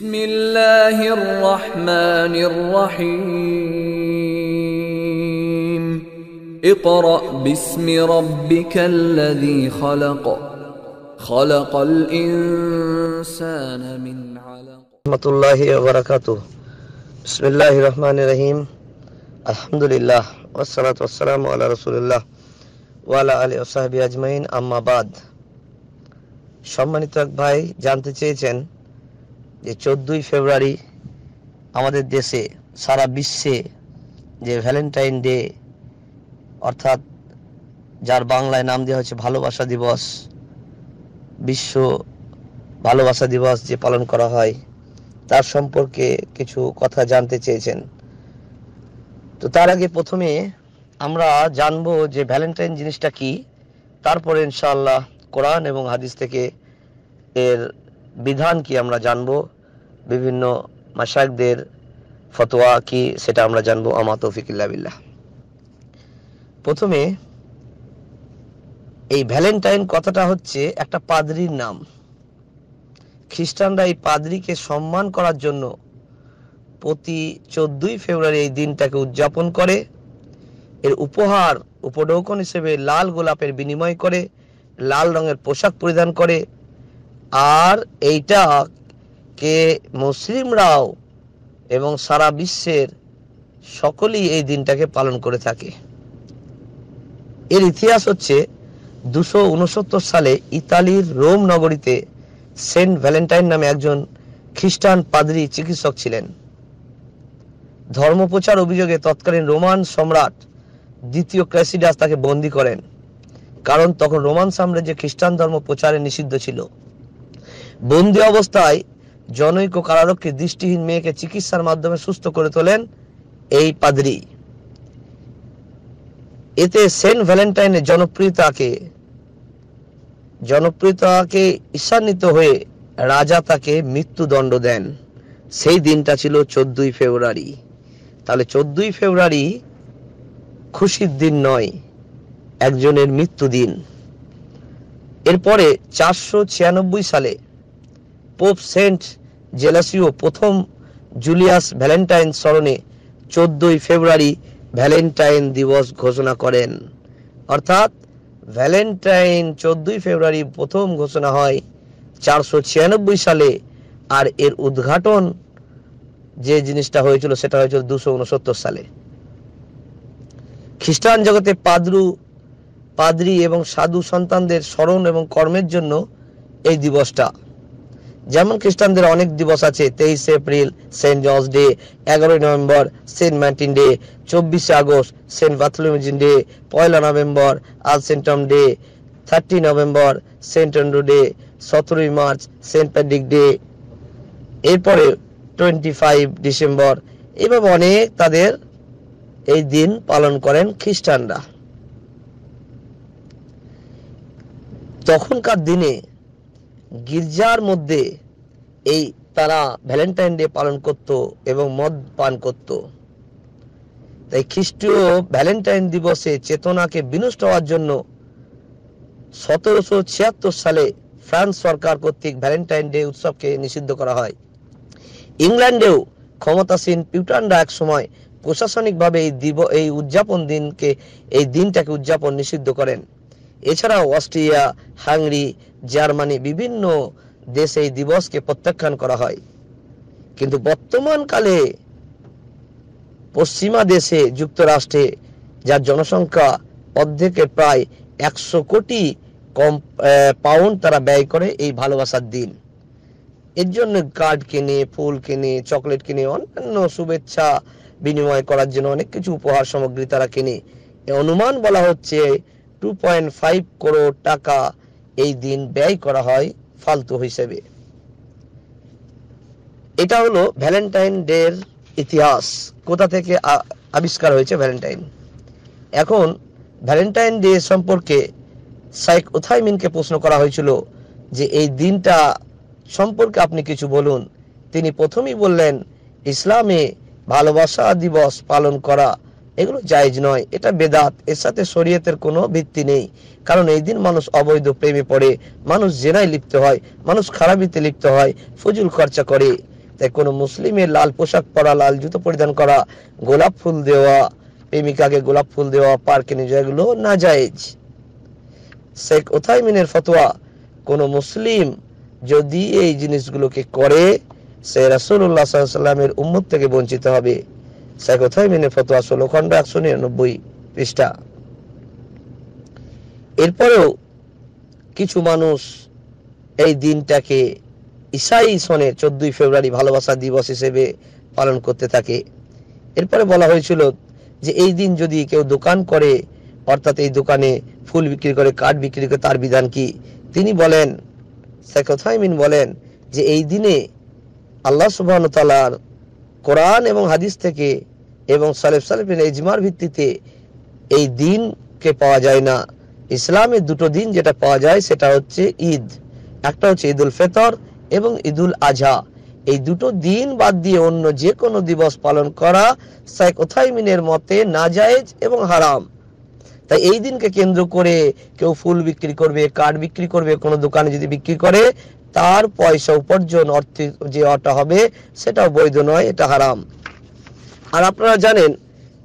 بسم الله الرحمن الرحيم اقرأ باسم ربك الذي خلق خلق الإنسان من علق رحمة الله وبركاته بسم الله الرحمن الرحيم الحمد لله والصلاة والسلام على رسول الله وعلى آله وصحبه أجمعين أما بعد সম্মানিত এক ভাই জানতে চেয়েছেন যে চোদ্দই ফেব্রুয়ারি আমাদের দেশে সারা বিশ্বে যে ভ্যালেন্টাইন ডে অর্থাৎ যার বাংলায় নাম দেওয়া হচ্ছে ভালোবাসা দিবস বিশ্ব ভালোবাসা দিবস যে পালন করা হয় তার সম্পর্কে কিছু কথা জানতে চেয়েছেন তো তার আগে প্রথমে আমরা জানবো যে ভ্যালেন্টাইন জিনিসটা কি তারপরে ইনশাআল্লাহ কোরআন এবং হাদিস থেকে এর বিধান কি আমরা জানব বিভিন্ন মাসাকদের ফতোয়া কি সেটা আমরা জানব আমা তৌফিকিল্লা বিল্লাহ প্রথমে এই ভ্যালেন্টাইন কথাটা হচ্ছে একটা পাদরির নাম খ্রিস্টানরা এই পাদরিকে সম্মান করার জন্য প্রতি চোদ্দই ফেব্রুয়ারি এই দিনটাকে উদযাপন করে এর উপহার উপডৌকন হিসেবে লাল গোলাপের বিনিময় করে লাল রঙের পোশাক পরিধান করে আর এইটা কে মুসলিমরাও এবং সারা বিশ্বের সকলেই এই দিনটাকে পালন করে থাকে এর ইতিহাস হচ্ছে দুশো উনসত্তর সালে ইতালির রোম নগরীতে সেন্ট ভ্যালেন্টাইন নামে একজন খ্রিস্টান পাদ্রী চিকিৎসক ছিলেন ধর্মপ্রচার অভিযোগে তৎকালীন রোমান সম্রাট দ্বিতীয় ক্রেসিডাস তাকে বন্দি করেন কারণ তখন রোমান সাম্রাজ্যে খ্রিস্টান ধর্ম প্রচারে নিষিদ্ধ ছিল বন্দি অবস্থায় জনৈক কারারক্ষী দৃষ্টিহীন মেয়েকে চিকিৎসার মাধ্যমে সুস্থ করে তোলেন এই পাদ্রি এতে সেন্ট ভ্যালেন্টাইনের জনপ্রিয়তাকে জনপ্রিয়তাকে ঈশান্বিত হয়ে রাজা তাকে মৃত্যুদণ্ড দেন সেই দিনটা ছিল চোদ্দই ফেব্রুয়ারি তাহলে চোদ্দই ফেব্রুয়ারি খুশির দিন নয় একজনের মৃত্যুদিন এরপরে চারশো ছিয়ানব্বই সালে পোপ সেন্ট জেলাসিও প্রথম জুলিয়াস ভ্যালেন্টাইন স্মরণে চোদ্দই ফেব্রুয়ারি ভ্যালেন্টাইন দিবস ঘোষণা করেন অর্থাৎ ভ্যালেন্টাইন চোদ্দই ফেব্রুয়ারি প্রথম ঘোষণা হয় চারশো ছিয়ানব্বই সালে আর এর উদ্ঘাটন যে জিনিসটা হয়েছিল সেটা হয়েছিল দুশো উনসত্তর সালে খ্রিস্টান জগতে পাদ্রু পাদ্রি এবং সাধু সন্তানদের স্মরণ এবং কর্মের জন্য এই দিবসটা যেমন খ্রিস্টানদের অনেক দিবস আছে তেইশে এপ্রিল সেন্ট জর্জ ডে এগারোই নভেম্বর সেন্ট মার্টিন ডে চব্বিশে আগস্ট সেন্ট বাথলুমিজিন ডে পয়লা নভেম্বর সেন্টম Day thirty November Saint Andrew Day সতেরোই মার্চ সেন্ট প্যাডিক ডে এরপরে টোয়েন্টি ফাইভ ডিসেম্বর এভাবে অনেক তাদের এই দিন পালন করেন খ্রিস্টানরা তখনকার দিনে গির্জার মধ্যে এই তারা ভ্যালেন্টাইন ডে পালন করত এবং মদ পান করত তাই খ্রিস্টীয় ভ্যালেন্টাইন দিবসে চেতনাকে বিনষ্ট হওয়ার জন্য সতেরোশো ছিয়াত্তর সালে ফ্রান্স সরকার কর্তৃক ভ্যালেন্টাইন ডে উৎসবকে নিষিদ্ধ করা হয় ইংল্যান্ডেও ক্ষমতাসীন পিউটানরা এক সময় প্রশাসনিকভাবে এই দিব এই উদযাপন দিনকে এই দিনটাকে উদযাপন নিষিদ্ধ করেন এছাড়াও অস্ট্রিয়া হাংরি জার্মানি বিভিন্ন দেশে এই দিবসকে প্রত্যাখ্যান করা হয় কিন্তু বর্তমানকালে পশ্চিমা দেশে যুক্তরাষ্ট্রে যার জনসংখ্যা অর্ধেকে প্রায় একশো কোটি কম পাউন্ড তারা ব্যয় করে এই ভালোবাসার দিন এর জন্য কার্ড কিনে ফুল কিনে চকলেট কিনে অন্যান্য শুভেচ্ছা বিনিময় করার জন্য অনেক কিছু উপহার সামগ্রী তারা কিনে অনুমান বলা হচ্ছে টু পয়েন্ট ফাইভ করোড় টাকা এই দিন ব্যয় করা হয় ফালতু হিসেবে এটা হলো ভ্যালেন্টাইন ডের ইতিহাস কোথা থেকে আবিষ্কার হয়েছে ভ্যালেন্টাইন এখন ভ্যালেন্টাইন ডে সম্পর্কে সাইক উথাইমিনকে প্রশ্ন করা হয়েছিল যে এই দিনটা সম্পর্কে আপনি কিছু বলুন তিনি প্রথমেই বললেন ইসলামে ভালোবাসা দিবস পালন করা এগুলো জায়জ নয় এটা বেদাত এর সাথে শরীয়তের কোনো ভিত্তি নেই কারণ এই দিন মানুষ অবৈধ প্রেমে পড়ে মানুষ জেনায় লিপ্ত হয় মানুষ খারাপিতে লিপ্ত হয় ফজুল খরচা করে তাই কোনো মুসলিমের লাল পোশাক পরা লাল জুতো পরিধান করা গোলাপ ফুল দেওয়া প্রেমিকাকে গোলাপ ফুল দেওয়া পার্কে নিয়ে যাওয়া এগুলো না জায়জ শেখ ওথাইমিনের ফতোয়া কোনো মুসলিম যদি এই জিনিসগুলোকে করে সে রাসুল্লাহ সাল্লামের উম্মত থেকে বঞ্চিত হবে শেখ ওথাইমিনের ফতোয়া ষোলো খন্ড একশো নিরানব্বই পৃষ্ঠা এরপরেও কিছু মানুষ এই দিনটাকে ইসাই চোদ্দই ফেব্রুয়ারি ভালোবাসা দিবস হিসেবে পালন করতে থাকে এরপরে বলা হয়েছিল যে এই দিন যদি কেউ দোকান করে অর্থাৎ এই দোকানে ফুল বিক্রি করে কাঠ বিক্রি করে তার বিধান কি তিনি বলেন শেখ বলেন যে এই দিনে আল্লাহ সুবাহতালার কোরআন এবং হাদিস থেকে এবং সালেফ সালেফিন ইজমার ভিত্তিতে এই দিনকে পাওয়া যায় না ইসলামের দুটো দিন যেটা পাওয়া যায় সেটা হচ্ছে ঈদ একটা হচ্ছে ঈদুল ফেতর এবং ঈদুল আজহা এই দুটো দিন বাদ দিয়ে অন্য যে কোনো দিবস পালন করা শেখ ওথাইমিনের মতে নাজায়েজ এবং হারাম তাই এই দিনকে কেন্দ্র করে কেউ ফুল বিক্রি করবে কাঠ বিক্রি করবে কোনো দোকানে যদি বিক্রি করে তার পয়সা উপার্জন অর্থে যে অটা হবে সেটাও বৈধ নয় এটা হারাম আর আপনারা জানেন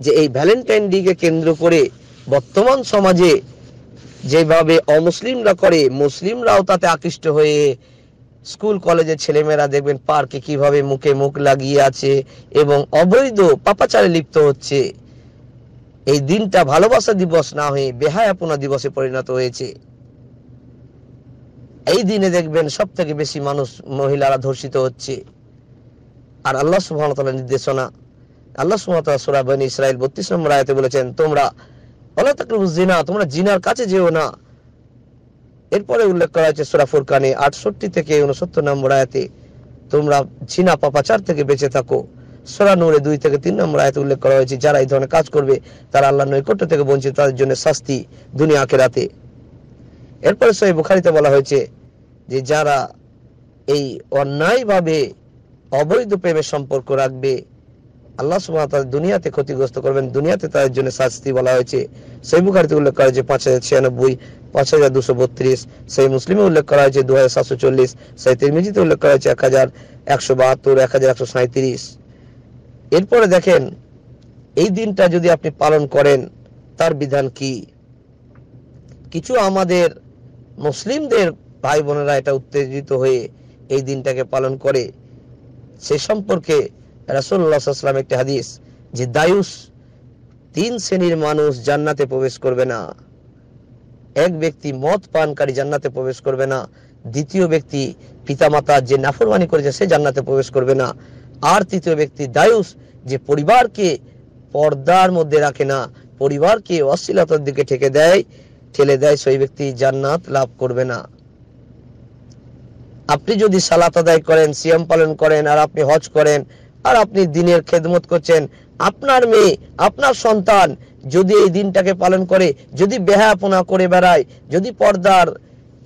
যে এই ভ্যালেন্টাইন ডেকে কেন্দ্র করে বর্তমান সমাজে যেভাবে অমুসলিমরা করে মুসলিমরাও তাতে আকৃষ্ট হয়ে স্কুল কলেজে ছেলেমেয়েরা দেখবেন পার্কে কিভাবে মুখে মুখ লাগিয়ে আছে এবং অবৈধ পাপাচারে লিপ্ত হচ্ছে এই দিনটা ভালোবাসা দিবস না হয়ে বেহায়াপনা দিবসে পরিণত হয়েছে এই দিনে দেখবেন সব থেকে বেশি মানুষ মহিলারা ধর্ষিত হচ্ছে আর আল্লাহ সুহামতাল্লাহ নির্দেশনা আল্লাহ সুহামতাল্লাহ সুরাবানি ইসরায়েল বত্রিশ নম্বর আয়তে বলেছেন তোমরা আল্লাহ জিনা তোমরা জিনার কাছে যেও না এরপরে উল্লেখ করা হয়েছে সুরা ফুরকানে আটষট্টি থেকে উনসত্তর নম্বর আয়াতে তোমরা ঝিনা পাপাচার থেকে বেঁচে থাকো সোরা নূরে দুই থেকে তিন নম্বর আয়াতে উল্লেখ করা হয়েছে যারা এই ধরনের কাজ করবে তারা আল্লাহ নৈকট্য থেকে বঞ্চিত তাদের জন্য শাস্তি দুনিয়া আখেরাতে এরপরে সহি বুখারিতে বলা হয়েছে যে যারা এই অন্যায়ভাবে অবৈধ প্রেমের সম্পর্ক রাখবে আল্লাহ সুবাহ তাদের দুনিয়াতে ক্ষতিগ্রস্ত করবেন দুনিয়াতে তাদের জন্য শাস্তি বলা হয়েছে সেই বুখারিতে উল্লেখ করা হয়েছে পাঁচ হাজার ছিয়ানব্বই পাঁচ হাজার দুশো বত্রিশ সেই মুসলিমে উল্লেখ করা হয়েছে দু হাজার সাতশো চল্লিশ সেই তিরমিজিতে উল্লেখ করা হয়েছে এক হাজার একশো বাহাত্তর এক হাজার একশো সাঁত্রিশ এরপরে দেখেন এই দিনটা যদি আপনি পালন করেন তার বিধান কি কিছু আমাদের মুসলিমদের ভাই বোনেরা এটা উত্তেজিত হয়ে এই দিনটাকে পালন করে সে সম্পর্কে রাসুল্লাহাম একটি হাদিস যে দায়ুস তিন শ্রেণীর মানুষ জান্নাতে প্রবেশ করবে না এক ব্যক্তি মদ পানকারী জান্নাতে প্রবেশ করবে না দ্বিতীয় ব্যক্তি পিতামাতা যে নাফরমানি করেছে সে জান্নাতে প্রবেশ করবে না আর তৃতীয় ব্যক্তি দায়ুস যে পরিবারকে পর্দার মধ্যে রাখে না পরিবারকে অশ্লীলতার দিকে ঠেকে দেয় ঠেলে দেয় সেই ব্যক্তি জান্নাত লাভ করবে না আপনি যদি সালাত আদায় করেন সিয়াম পালন করেন আর আপনি হজ করেন আর আপনি দিনের খেদমত করছেন আপনার মেয়ে আপনার সন্তান যদি এই দিনটাকে পালন করে যদি বেহাপনা করে বেড়ায় যদি পর্দার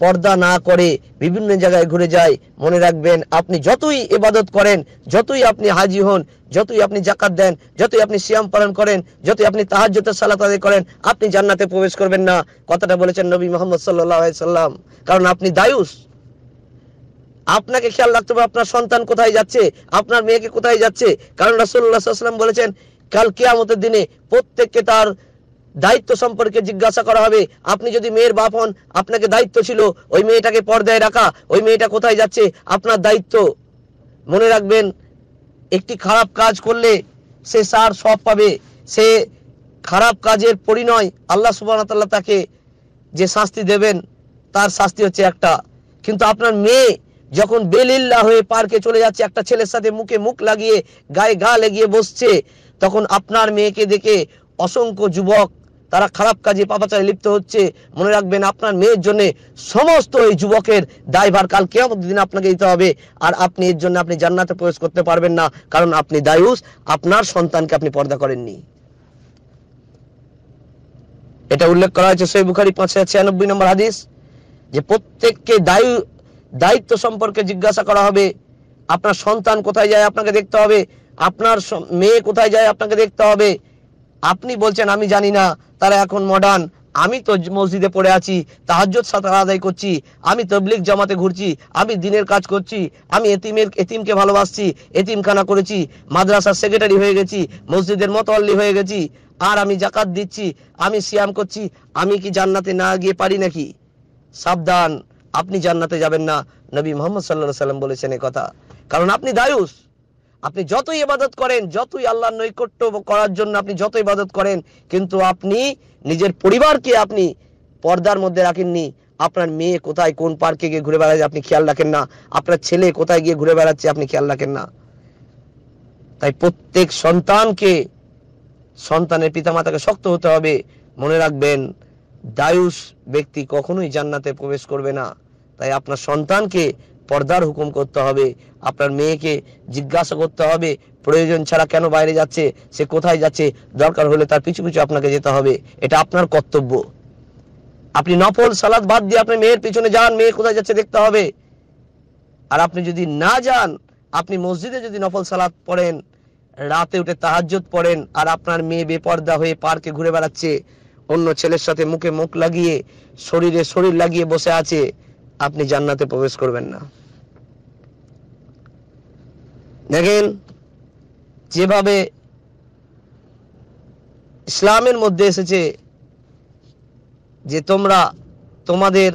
পর্দা না করে বিভিন্ন জায়গায় ঘুরে যায় মনে রাখবেন আপনি যতই এবাদত করেন যতই আপনি হাজি হন যতই আপনি জাকাত দেন যতই আপনি শিয়াম পালন করেন যতই আপনি তাহাজ্যতের সালাত করেন আপনি জান্নাতে প্রবেশ করবেন না কথাটা বলেছেন নবী মোহাম্মদ সাল্লাহ সাল্লাম কারণ আপনি দায়ুস আপনাকে খেয়াল রাখতে হবে আপনার সন্তান কোথায় যাচ্ছে আপনার মেয়েকে কোথায় যাচ্ছে কারণ রাসুল্লাহ সাল্লাম বলেছেন কাল কেয়ামতের দিনে প্রত্যেককে তার দায়িত্ব সম্পর্কে জিজ্ঞাসা করা হবে আপনি যদি মেয়ের বাপ হন আপনাকে দায়িত্ব ছিল ওই মেয়েটাকে পর্দায় রাখা ওই মেয়েটা কোথায় যাচ্ছে আপনার দায়িত্ব মনে রাখবেন একটি খারাপ কাজ করলে সে সার সব পাবে সে খারাপ কাজের পরিণয় আল্লাহ সুবাহতাল্লাহ তাকে যে শাস্তি দেবেন তার শাস্তি হচ্ছে একটা কিন্তু আপনার মেয়ে যখন বেলিল্লা হয়ে পার্কে চলে যাচ্ছে একটা ছেলের সাথে মুখে মুখ লাগিয়ে গায়ে গা লাগিয়ে বসছে তখন আপনার মেয়েকে দেখে অসংখ্য যুবক তারা খারাপ কাজে পাপাচারে লিপ্ত হচ্ছে মনে রাখবেন আপনার মেয়ের জন্য সমস্ত এই যুবকের দায়ভার কাল কেমন দিন আপনাকে দিতে হবে আর আপনি এর জন্য আপনি জান্নাতে প্রবেশ করতে পারবেন না কারণ আপনি দায়ুস আপনার সন্তানকে আপনি পর্দা করেননি এটা উল্লেখ করা হয়েছে সেই বুখারি পাঁচশো ছিয়ানব্বই নম্বর হাদিস যে প্রত্যেককে দায়ু দায়িত্ব সম্পর্কে জিজ্ঞাসা করা হবে আপনার সন্তান কোথায় যায় আপনাকে দেখতে হবে আপনার মেয়ে কোথায় যায় আপনাকে দেখতে হবে আপনি বলছেন আমি জানি না তারা এখন মডার্ন আমি তো মসজিদে পড়ে আছি তাহাজ্জত সাঁতার আদায় করছি আমি তবলিক জামাতে ঘুরছি আমি দিনের কাজ করছি আমি এতিমের এতিমকে ভালোবাসছি এতিমখানা করেছি মাদ্রাসার সেক্রেটারি হয়ে গেছি মসজিদের মতোয়াল্লি হয়ে গেছি আর আমি জাকাত দিচ্ছি আমি সিয়াম করছি আমি কি জান্নাতে না গিয়ে পারি নাকি সাবধান আপনি জান্নাতে যাবেন না নবী মোহাম্মদ সাল্লাহ সাল্লাম বলেছেন কথা কারণ আপনি দায়ুস আপনি যতই ইবাদত করেন যতই আল্লাহর নৈকট্য করার জন্য আপনি যত ইবাদত করেন কিন্তু আপনি নিজের পরিবারকে আপনি পর্দার মধ্যে রাখেননি আপনার মেয়ে কোথায় কোন পার্কে গিয়ে ঘুরে বেড়াচ্ছে আপনি খেয়াল রাখেন না আপনার ছেলে কোথায় গিয়ে ঘুরে বেড়াচ্ছে আপনি খেয়াল রাখেন না তাই প্রত্যেক সন্তানকে সন্তানের পিতা মাতাকে শক্ত হতে হবে মনে রাখবেন দায়ুস ব্যক্তি কখনোই জান্নাতে প্রবেশ করবে না তাই আপনার সন্তানকে পর্দার হুকুম করতে হবে আপনার মেয়েকে জিজ্ঞাসা করতে হবে প্রয়োজন ছাড়া কেন বাইরে যাচ্ছে সে কোথায় যাচ্ছে দরকার হলে তার পিছু পিছু আপনাকে যেতে হবে এটা আপনার কর্তব্য আপনি নফল সালাদ বাদ দিয়ে আপনি মেয়ের পিছনে যান মেয়ে কোথায় যাচ্ছে দেখতে হবে আর আপনি যদি না যান আপনি মসজিদে যদি নফল সালাদ পড়েন রাতে উঠে তাহাজত পড়েন আর আপনার মেয়ে বেপর্দা হয়ে পার্কে ঘুরে বেড়াচ্ছে অন্য ছেলের সাথে মুখে মুখ লাগিয়ে শরীরে শরীর লাগিয়ে বসে আছে আপনি জান্নাতে প্রবেশ করবেন না দেখেন যেভাবে ইসলামের মধ্যে এসেছে যে তোমরা তোমাদের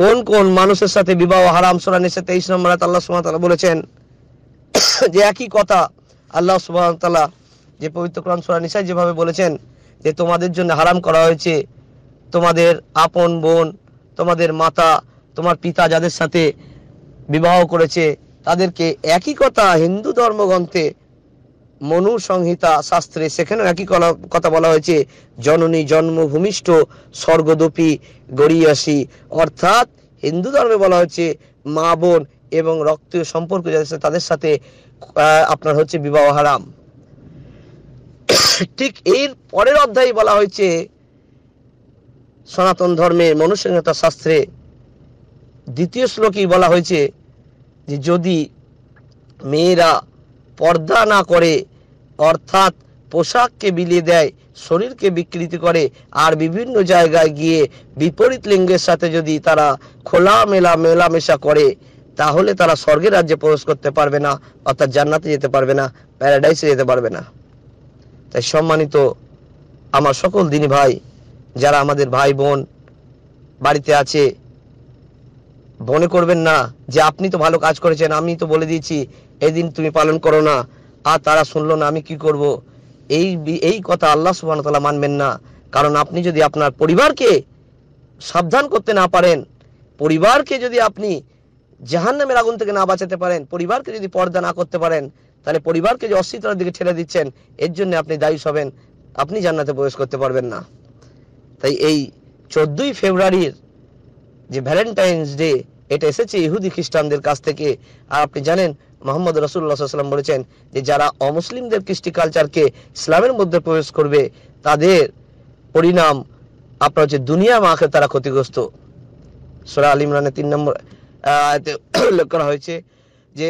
কোন কোন মানুষের সাথে বিবাহ হারাম সোরা নিষেধ তেইশ নম্বর আল্লাহ সুবাহ বলেছেন যে একই কথা আল্লাহ সুবাহ যে পবিত্র কোরআন সোরা নিষাদ যেভাবে বলেছেন যে তোমাদের জন্য হারাম করা হয়েছে তোমাদের আপন বোন তোমাদের মাতা তোমার পিতা যাদের সাথে বিবাহ করেছে তাদেরকে একই কথা হিন্দু ধর্মগ্রন্থে মনু সংহিতা শাস্ত্রে সেখানে একই কথা বলা হয়েছে জননী জন্মভূমিষ্ঠ স্বর্গদোপী গড়িয়াসি অর্থাৎ হিন্দু ধর্মে বলা হয়েছে মা বোন এবং রক্তীয় সম্পর্ক যাদের সাথে তাদের সাথে আপনার হচ্ছে বিবাহ হারাম ঠিক এর পরের অধ্যায় বলা হয়েছে সনাতন ধর্মে মনুষ্যতা শাস্ত্রে দ্বিতীয় শ্লোকেই বলা হয়েছে যে যদি মেয়েরা পর্দা না করে অর্থাৎ পোশাককে বিলিয়ে দেয় শরীরকে বিকৃতি করে আর বিভিন্ন জায়গায় গিয়ে বিপরীত লিঙ্গের সাথে যদি তারা খোলামেলা মেলামেশা করে তাহলে তারা স্বর্গের রাজ্যে প্রবেশ করতে পারবে না অর্থাৎ জান্নাতে যেতে পারবে না প্যারাডাইসে যেতে পারবে না তাই সম্মানিত আমার সকল দিনী ভাই যারা আমাদের ভাই বোন বাড়িতে আছে মনে করবেন না যে আপনি তো ভালো কাজ করেছেন আমি তো বলে দিয়েছি এদিন তুমি পালন করো না আর তারা শুনলো না আমি কি করব এই এই কথা আল্লাহ সুবাহ তালা মানবেন না কারণ আপনি যদি আপনার পরিবারকে সাবধান করতে না পারেন পরিবারকে যদি আপনি জাহান্নামের আগুন থেকে না বাঁচাতে পারেন পরিবারকে যদি পর্দা না করতে পারেন তাহলে পরিবারকে যে অস্তিত্বের দিকে ঠেলে দিচ্ছেন এর জন্য আপনি দায়ী হবেন আপনি জান্নাতে প্রবেশ করতে পারবেন না তাই এই চোদ্দই ফেব্রুয়ারির যে ভ্যালেন্টাইন্স ডে এটা এসেছে ইহুদি খ্রিস্টানদের কাছ থেকে আর আপনি জানেন মোহাম্মদ রসুল্লা সাল্লাম বলেছেন যে যারা অমুসলিমদের কৃষ্টি কালচারকে ইসলামের মধ্যে প্রবেশ করবে তাদের পরিণাম আপনার হচ্ছে দুনিয়া মাকে তারা ক্ষতিগ্রস্ত সোরা আল ইমরানের তিন নম্বর উল্লেখ করা হয়েছে যে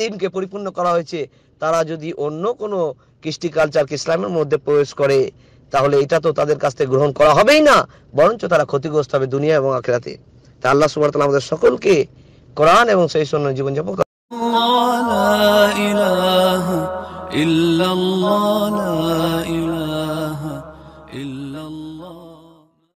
দিনকে পরিপূর্ণ করা হয়েছে তারা যদি অন্য কোনো কৃষ্টি কালচারকে ইসলামের মধ্যে প্রবেশ করে তাহলে এটা তো তাদের কাছ থেকে গ্রহণ করা হবেই না বরঞ্চ তারা ক্ষতিগ্রস্ত হবে দুনিয়া এবং আখেরাতে তা আল্লাহ সুবাহ আমাদের সকলকে কোরআন এবং সেই সৈন্য জীবনযাপন করা